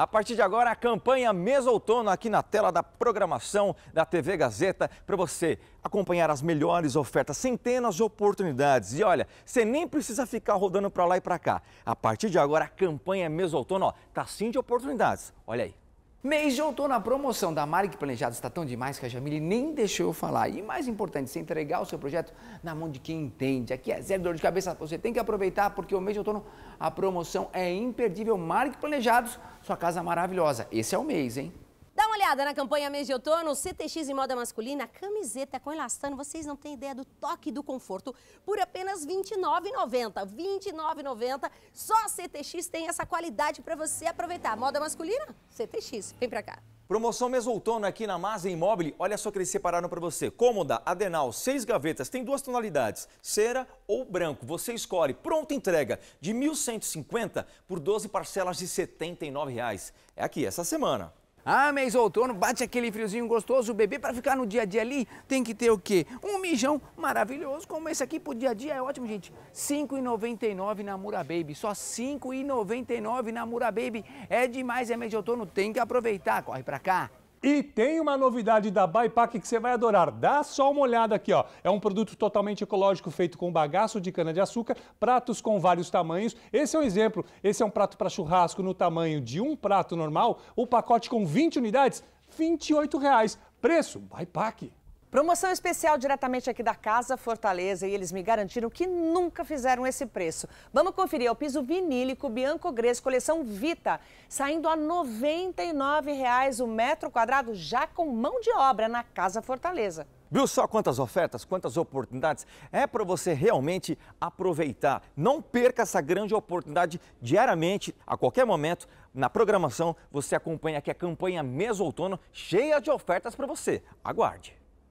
A partir de agora, a campanha Mesa Outono aqui na tela da programação da TV Gazeta para você acompanhar as melhores ofertas, centenas de oportunidades. E olha, você nem precisa ficar rodando para lá e para cá. A partir de agora, a campanha Mesa Outono está tá sim de oportunidades. Olha aí. Mês de outono, a promoção da Marque Planejados está tão demais que a Jamile nem deixou eu falar. E mais importante, você entregar o seu projeto na mão de quem entende. Aqui é zero dor de cabeça, você tem que aproveitar porque o mês de outono a promoção é imperdível. Marque Planejados, sua casa maravilhosa. Esse é o mês, hein? na campanha mês de outono, CTX em moda masculina, camiseta com elastano, vocês não têm ideia do toque do conforto, por apenas R$ 29,90. R$ 29,90, só a CTX tem essa qualidade para você aproveitar. Moda masculina, CTX, vem para cá. Promoção mês outono aqui na Masa Imóvel. Olha só o que eles separaram para você. Cômoda, adenal, seis gavetas, tem duas tonalidades, cera ou branco. Você escolhe. Pronta entrega de R$ 1.150 por 12 parcelas de R$ 79,00. É aqui, essa semana. Ah, mês outono, bate aquele friozinho gostoso, o bebê para ficar no dia a dia ali tem que ter o quê? Um mijão maravilhoso como esse aqui pro dia a dia é ótimo, gente. R$ 5,99 na Mura Baby, só R$ 5,99 na Mura Baby. É demais, é mês de outono, tem que aproveitar. Corre para cá. E tem uma novidade da Baipac que você vai adorar. Dá só uma olhada aqui, ó. É um produto totalmente ecológico feito com bagaço de cana-de-açúcar, pratos com vários tamanhos. Esse é um exemplo. Esse é um prato para churrasco no tamanho de um prato normal. O pacote com 20 unidades, R$ 28,00. Preço Baipac. Promoção especial diretamente aqui da Casa Fortaleza e eles me garantiram que nunca fizeram esse preço. Vamos conferir, é o piso vinílico Bianco Gres, coleção Vita, saindo a R$ 99,00 o metro quadrado, já com mão de obra na Casa Fortaleza. Viu só quantas ofertas, quantas oportunidades? É para você realmente aproveitar. Não perca essa grande oportunidade diariamente, a qualquer momento. Na programação, você acompanha aqui a campanha Mês Outono, cheia de ofertas para você. Aguarde!